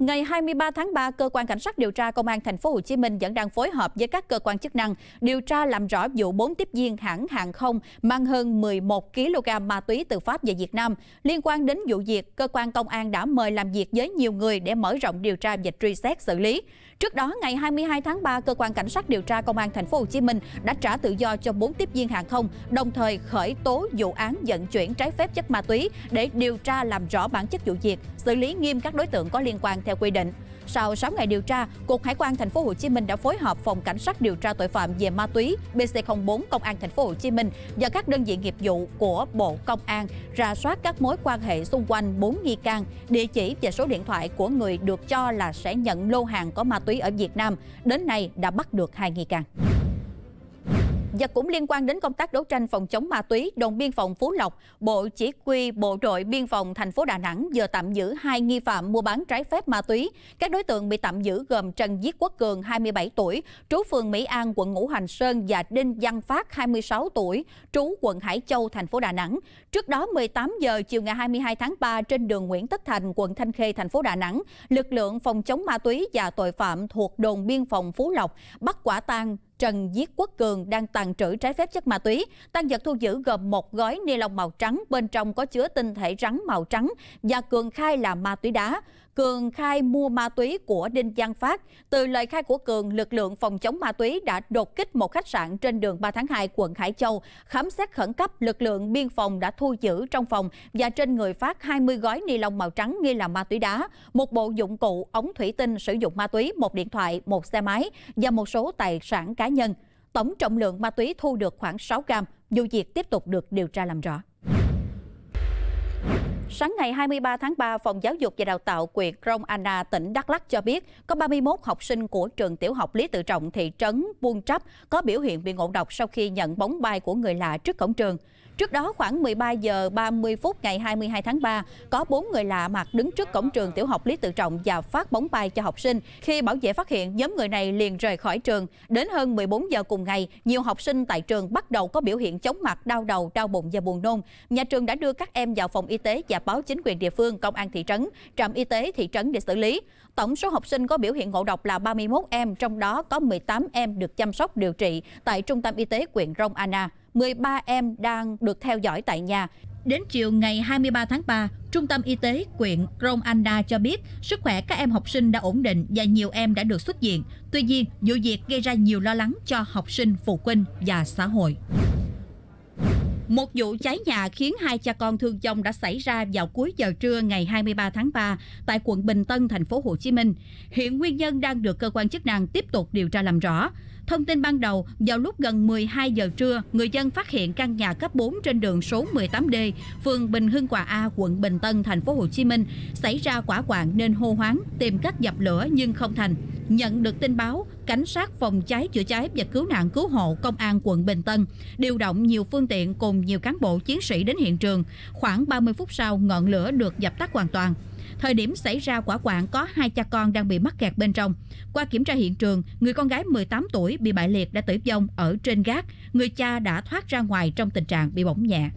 Ngày 23 tháng 3, cơ quan cảnh sát điều tra công an thành phố Hồ Chí Minh vẫn đang phối hợp với các cơ quan chức năng điều tra làm rõ vụ 4 tiếp viên hãng hàng không mang hơn 11 kg ma túy từ Pháp về Việt Nam. Liên quan đến vụ việc, cơ quan công an đã mời làm việc với nhiều người để mở rộng điều tra và truy xét xử lý. Trước đó, ngày 22 tháng 3, cơ quan cảnh sát điều tra công an thành phố Hồ Chí Minh đã trả tự do cho 4 tiếp viên hàng không, đồng thời khởi tố vụ án vận chuyển trái phép chất ma túy để điều tra làm rõ bản chất vụ việc, xử lý nghiêm các đối tượng có liên quan theo theo quy định. Sau 6 ngày điều tra, Cục Hải quan Thành phố Hồ Chí Minh đã phối hợp Phòng Cảnh sát điều tra tội phạm về ma túy BC04 Công an Thành phố Hồ Chí Minh và các đơn vị nghiệp vụ của Bộ Công an ra soát các mối quan hệ xung quanh 4 nghi can, địa chỉ và số điện thoại của người được cho là sẽ nhận lô hàng có ma túy ở Việt Nam. Đến nay đã bắt được hai nghi can. Và cũng liên quan đến công tác đấu tranh phòng chống ma túy, đồn biên phòng Phú Lộc, Bộ Chỉ huy Bộ đội Biên phòng thành phố Đà Nẵng vừa tạm giữ hai nghi phạm mua bán trái phép ma túy. Các đối tượng bị tạm giữ gồm Trần Viết Quốc Cường 27 tuổi, trú phường Mỹ An, quận Ngũ Hành Sơn và Đinh Văn Phát 26 tuổi, trú quận Hải Châu, thành phố Đà Nẵng. Trước đó 18 giờ chiều ngày 22 tháng 3 trên đường Nguyễn Tất Thành, quận Thanh Khê, thành phố Đà Nẵng, lực lượng phòng chống ma túy và tội phạm thuộc đồn biên phòng Phú Lộc bắt quả tang Trần Diết Quốc Cường đang tàn trữ trái phép chất ma túy. Tăng vật thu giữ gồm một gói ni lông màu trắng, bên trong có chứa tinh thể rắn màu trắng và Cường khai là ma túy đá. Cường khai mua ma túy của Đinh Giang Phát. Từ lời khai của Cường, lực lượng phòng chống ma túy đã đột kích một khách sạn trên đường 3 tháng 2, quận Hải Châu. Khám xét khẩn cấp, lực lượng biên phòng đã thu giữ trong phòng và trên người Phát 20 gói ni lông màu trắng nghi là ma túy đá, một bộ dụng cụ, ống thủy tinh sử dụng ma túy, một điện thoại, một xe máy và một số tài sản cá nhân. Tổng trọng lượng ma túy thu được khoảng 6 gram, vụ việc tiếp tục được điều tra làm rõ. Sáng ngày 23 tháng 3, Phòng Giáo dục và Đào tạo huyện Krông Anna, tỉnh Đắk Lắk cho biết có 31 học sinh của trường tiểu học Lý Tự Trọng, thị trấn Buôn Trắp có biểu hiện bị ngộ độc sau khi nhận bóng bay của người lạ trước cổng trường. Trước đó khoảng 13 giờ 30 phút ngày 22 tháng 3, có 4 người lạ mặt đứng trước cổng trường tiểu học Lý Tự Trọng và phát bóng bay cho học sinh. Khi bảo vệ phát hiện, nhóm người này liền rời khỏi trường. Đến hơn 14 giờ cùng ngày, nhiều học sinh tại trường bắt đầu có biểu hiện chóng mặt, đau đầu, đau bụng và buồn nôn. Nhà trường đã đưa các em vào phòng y tế và báo chính quyền địa phương, công an thị trấn, trạm y tế thị trấn để xử lý. Tổng số học sinh có biểu hiện ngộ độc là 31 em, trong đó có 18 em được chăm sóc điều trị tại Trung tâm Y tế huyện Rông Anna. 13 em đang được theo dõi tại nhà. Đến chiều ngày 23 tháng 3, Trung tâm Y tế quyện Krông Anda cho biết sức khỏe các em học sinh đã ổn định và nhiều em đã được xuất viện. Tuy nhiên, vụ việc gây ra nhiều lo lắng cho học sinh, phụ huynh và xã hội. Một vụ cháy nhà khiến hai cha con thương vong đã xảy ra vào cuối giờ trưa ngày 23 tháng 3 tại quận Bình Tân, thành phố Hồ Chí Minh. Hiện nguyên nhân đang được cơ quan chức năng tiếp tục điều tra làm rõ. Thông tin ban đầu, vào lúc gần 12 giờ trưa, người dân phát hiện căn nhà cấp 4 trên đường số 18D, phường Bình Hưng Hòa A, quận Bình Tân, thành phố Hồ Chí Minh xảy ra quả quạng nên hô hoáng tìm cách dập lửa nhưng không thành. Nhận được tin báo, cảnh sát phòng cháy chữa cháy và cứu nạn cứu hộ công an quận Bình Tân điều động nhiều phương tiện cùng nhiều cán bộ chiến sĩ đến hiện trường. Khoảng 30 phút sau, ngọn lửa được dập tắt hoàn toàn. Thời điểm xảy ra quả quạng có hai cha con đang bị mắc kẹt bên trong. Qua kiểm tra hiện trường, người con gái 18 tuổi bị bại liệt đã tử vong ở trên gác. Người cha đã thoát ra ngoài trong tình trạng bị bỏng nhẹ.